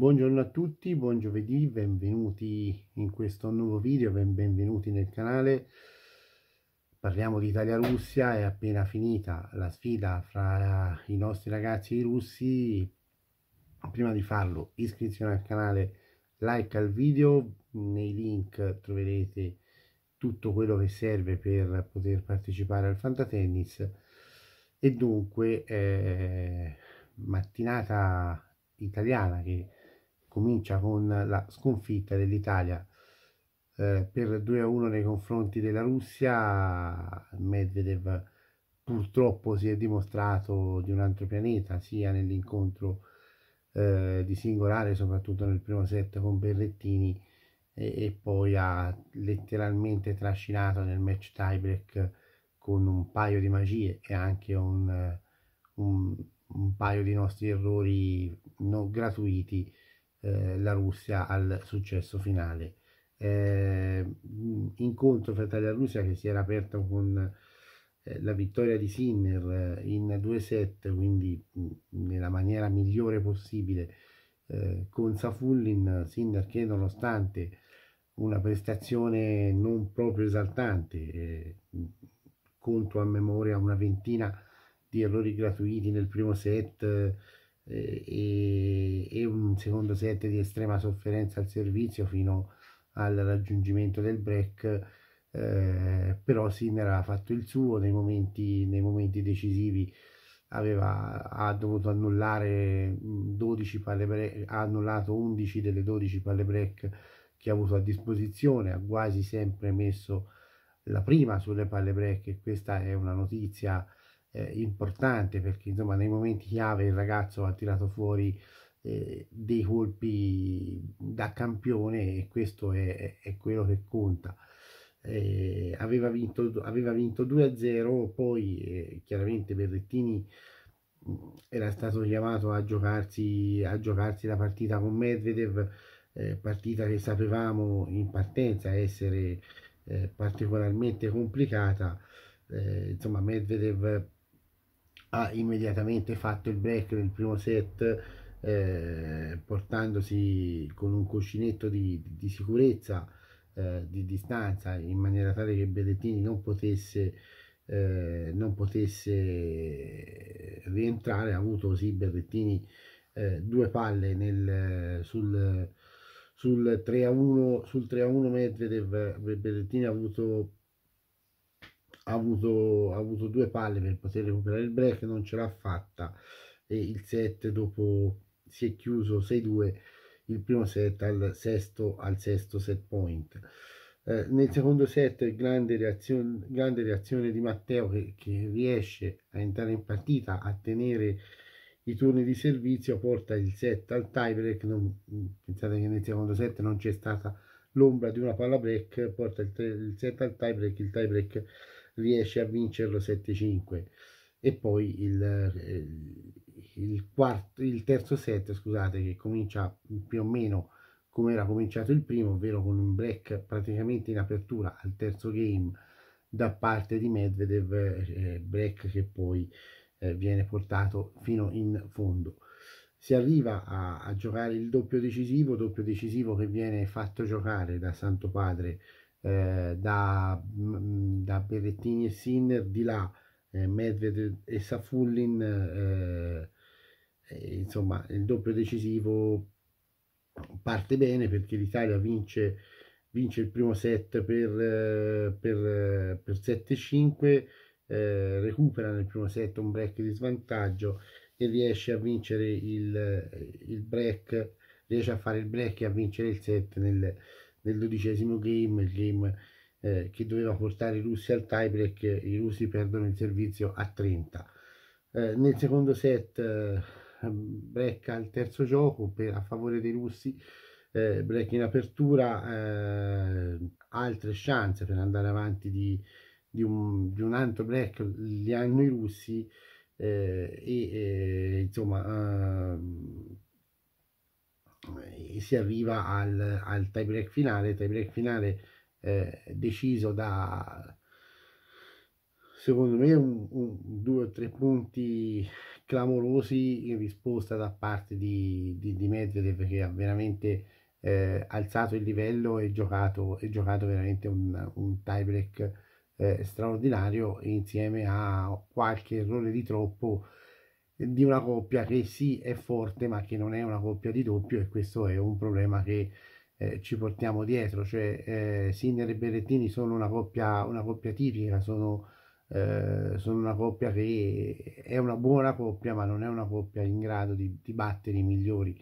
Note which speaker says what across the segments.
Speaker 1: Buongiorno a tutti, buon giovedì, benvenuti in questo nuovo video, benvenuti nel canale. Parliamo di Italia-Russia, è appena finita la sfida fra i nostri ragazzi e i russi. Prima di farlo, iscrizione al canale, like al video, nei link troverete tutto quello che serve per poter partecipare al Fantatennis. E dunque, eh, mattinata italiana che comincia con la sconfitta dell'Italia eh, per 2-1 a nei confronti della Russia. Medvedev purtroppo si è dimostrato di un altro pianeta, sia nell'incontro eh, di singolare, soprattutto nel primo set con Berrettini, e, e poi ha letteralmente trascinato nel match tiebreak con un paio di magie e anche un, un, un paio di nostri errori non gratuiti eh, la Russia al successo finale. Eh, incontro fra Italia e Russia che si era aperto con eh, la vittoria di Sinner eh, in due set, quindi nella maniera migliore possibile eh, con Safullin, Sinner che nonostante una prestazione non proprio esaltante, conto a memoria una ventina di errori gratuiti nel primo set, e, e un secondo set di estrema sofferenza al servizio fino al raggiungimento del break eh, però Sinner ha fatto il suo nei momenti, nei momenti decisivi aveva, ha dovuto annullare 12 mm, palle break, ha annullato 11 delle 12 palle break che ha avuto a disposizione, ha quasi sempre messo la prima sulle palle break e questa è una notizia eh, importante perché insomma nei momenti chiave il ragazzo ha tirato fuori eh, dei colpi da campione e questo è, è quello che conta. Eh, aveva, vinto, aveva vinto 2-0, poi eh, chiaramente Berrettini mm, era stato chiamato a giocarsi, a giocarsi la partita con Medvedev, eh, partita che sapevamo in partenza essere eh, particolarmente complicata. Eh, insomma, Medvedev ha immediatamente fatto il break nel primo set eh, portandosi con un cuscinetto di, di sicurezza eh, di distanza in maniera tale che Berrettini non potesse, eh, non potesse rientrare ha avuto così Berrettini eh, due palle nel, sul, sul 3 a 1 sul 3 a 1 Medvedev Berrettini ha avuto ha avuto, ha avuto due palle per poter recuperare il break, non ce l'ha fatta e il set dopo si è chiuso 6-2 il primo set al sesto, al sesto set point. Eh, nel secondo set grande reazione, grande reazione di Matteo che, che, riesce a entrare in partita, a tenere i turni di servizio, porta il set al tiebreak, non, pensate che nel secondo set non c'è stata l'ombra di una palla break, porta il, il set al tiebreak, il tiebreak riesce a vincerlo 7-5 e poi il, eh, il, quarto, il terzo set scusate che comincia più o meno come era cominciato il primo ovvero con un break praticamente in apertura al terzo game da parte di Medvedev eh, eh break che poi eh, viene portato fino in fondo si arriva a, a, giocare il doppio decisivo doppio decisivo che viene fatto giocare da Santo Padre eh, da, mm, da, Berrettini e Sinner di là, eh, Medvedev e Safullin, eh, eh, insomma il doppio decisivo parte bene perché l'Italia vince, vince il primo set per, eh, per, eh, per 7-5, recupera nel primo set un break di svantaggio e riesce a vincere il, il break, riesce a fare il break e a vincere il set nel, del dodicesimo game, il game eh, che doveva portare i russi al tiebreak, i russi perdono il servizio a 30. Eh, nel secondo set eh, brecca il terzo gioco per, a favore dei russi, eh, break in apertura, eh, altre chance per andare avanti di, di, un, di, un, altro break li hanno i russi eh, e eh, insomma ehm, e si arriva al, al tie break finale, tie break finale eh, deciso da secondo me un, un, due o tre punti clamorosi in risposta da parte di, di, di Medvedev che ha veramente eh, alzato il livello e giocato, e giocato veramente un, un tie break eh, straordinario insieme a qualche errore di troppo di una coppia che sì è forte ma che non è una coppia di doppio e questo è un problema che eh, ci portiamo dietro, cioè eh, Sinner e Berrettini sono una coppia, una coppia tipica, sono, eh, sono, una coppia che è una buona coppia ma non è una coppia in grado di, di battere i migliori.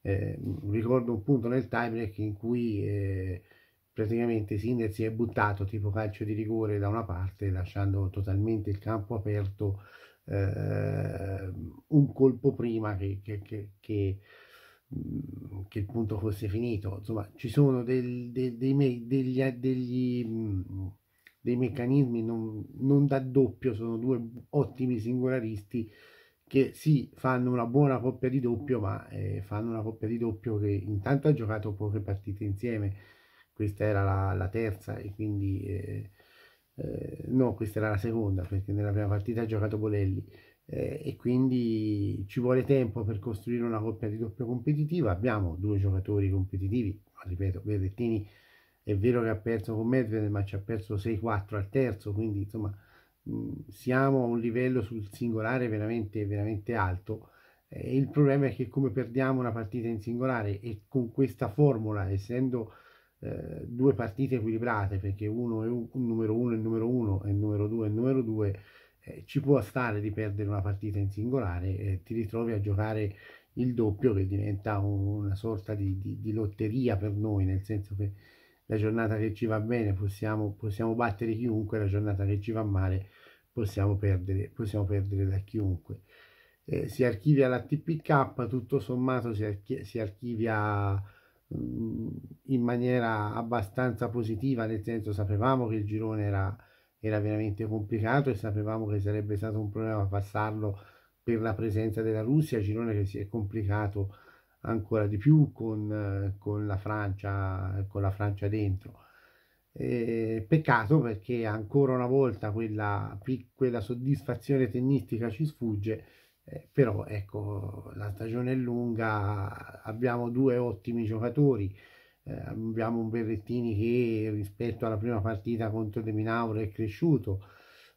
Speaker 1: Eh, ricordo un punto nel tiebreak in cui eh, praticamente Sinner si è buttato tipo calcio di rigore da una parte lasciando totalmente il campo aperto eh, un colpo prima che, che, che, che mm, che il punto fosse finito insomma ci sono del, del, dei, me, degli, eh, degli, mm, dei meccanismi non, non da doppio sono due ottimi singolaristi che sì fanno una buona coppia di doppio ma eh, fanno una coppia di doppio che intanto ha giocato poche partite insieme questa era la, la terza e quindi eh, eh, no, questa era la seconda, perché nella prima partita ha giocato Bolelli, eh, e quindi ci vuole tempo per costruire una coppia di doppia competitiva. Abbiamo due giocatori competitivi, ma ripeto, Berrettini è vero che ha perso con Medvedev, ma ci ha perso 6-4 al terzo, quindi insomma mm, siamo a un livello sul singolare veramente, veramente alto. Eh, il problema è che come perdiamo una partita in singolare e con questa formula, essendo eh, due partite equilibrate perché uno è un, numero uno e il numero 1 e il numero due e numero 2 eh, ci può stare di perdere una partita in singolare e eh, ti ritrovi a giocare il doppio che diventa un, una sorta di, di, di, lotteria per noi nel senso che la giornata che ci va bene possiamo, possiamo battere chiunque la giornata che ci va male possiamo perdere, possiamo perdere da chiunque eh, si archivia la TPK tutto sommato si, archi- si archivia in maniera abbastanza positiva, nel senso sapevamo che il girone era, era veramente complicato e sapevamo che sarebbe stato un problema passarlo per la presenza della Russia, girone che si è complicato ancora di più con, con la, Francia, con la Francia dentro. Eh, peccato perché ancora una volta quella, quella soddisfazione tennistica ci sfugge eh, però ecco la stagione è lunga abbiamo due ottimi giocatori eh, abbiamo un Berrettini che rispetto alla prima partita contro De Minauro è cresciuto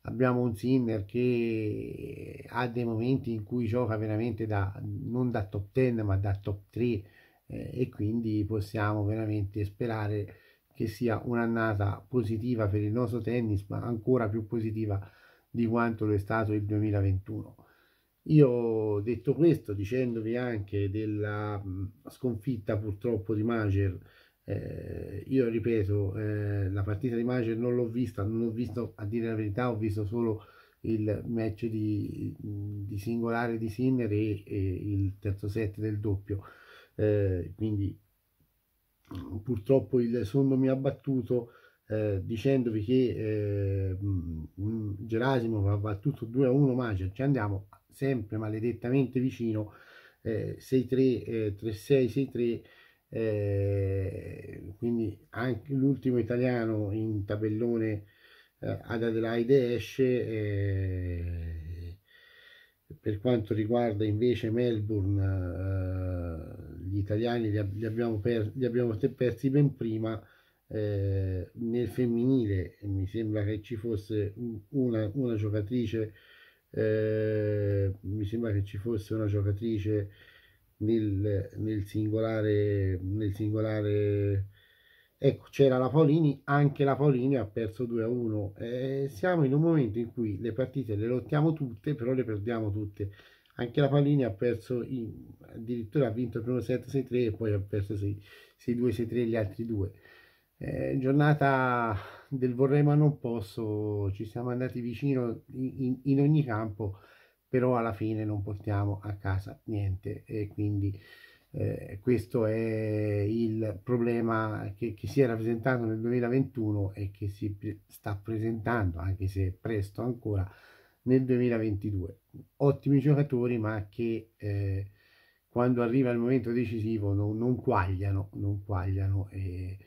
Speaker 1: abbiamo un Sinner che ha dei momenti in cui gioca veramente da non da top 10 ma da top 3 eh, e quindi possiamo veramente sperare che sia un'annata positiva per il nostro tennis ma ancora più positiva di quanto lo è stato il 2021 io ho detto questo dicendovi anche della sconfitta purtroppo di Mager, eh, io ripeto, eh, la partita di Mager non l'ho vista, non ho visto, a dire la verità, ho visto solo il match di, di singolare di Sinner e, e, il terzo set del doppio, eh, quindi purtroppo il sonno mi ha battuto eh, dicendovi che eh, Gerasimo va, battuto 2 a 1 Mager, ci andiamo sempre maledettamente vicino, eh, 6-3-3-6-6-3, eh, eh, quindi anche l'ultimo italiano in tabellone eh, ad Adelaide esce. Eh, per quanto riguarda invece Melbourne, eh, gli italiani li, li abbiamo, per li abbiamo persi ben prima. nel femminile mi sembra che ci fosse una, una giocatrice eh, mi sembra che ci fosse una giocatrice nel, nel singolare nel singolare ecco c'era la Paolini anche la Paolini ha perso 2 a 1 eh, siamo in un momento in cui le partite le lottiamo tutte però le perdiamo tutte anche la Paolini ha perso in, addirittura ha vinto il primo 7 6-3 e poi ha perso 6-2 6-3 gli altri due eh, giornata del vorrei ma non posso, ci siamo andati vicino in, in, ogni campo, però alla fine non portiamo a casa niente e quindi eh, questo è il problema che, che, si era presentato nel 2021 e che si sta presentando, anche se presto ancora, nel 2022. Ottimi giocatori ma che... Eh, quando arriva il momento decisivo non, non quagliano, non quagliano e,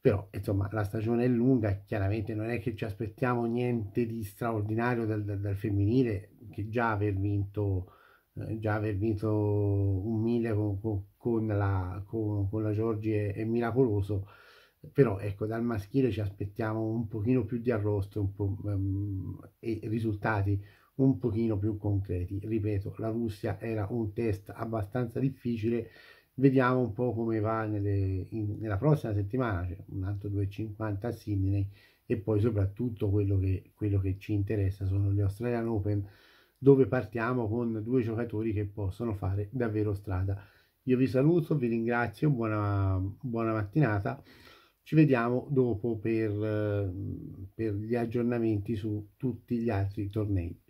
Speaker 1: però insomma la stagione è lunga, chiaramente non è che ci aspettiamo niente di straordinario dal, dal, dal femminile, che già aver vinto, eh, già aver vinto un mille con, con, con la, con, con, la Giorgi è, è, miracoloso, però ecco dal maschile ci aspettiamo un pochino più di arrosto um, e risultati un pochino più concreti. Ripeto, la Russia era un test abbastanza difficile, vediamo un po' come va nelle, in, nella prossima settimana, cioè un altro 2,50 simile e poi soprattutto quello che, quello che ci interessa sono gli Australian Open dove partiamo con due giocatori che possono fare davvero strada. Io vi saluto, vi ringrazio, buona, buona mattinata, ci vediamo dopo per, per gli aggiornamenti su tutti gli altri tornei.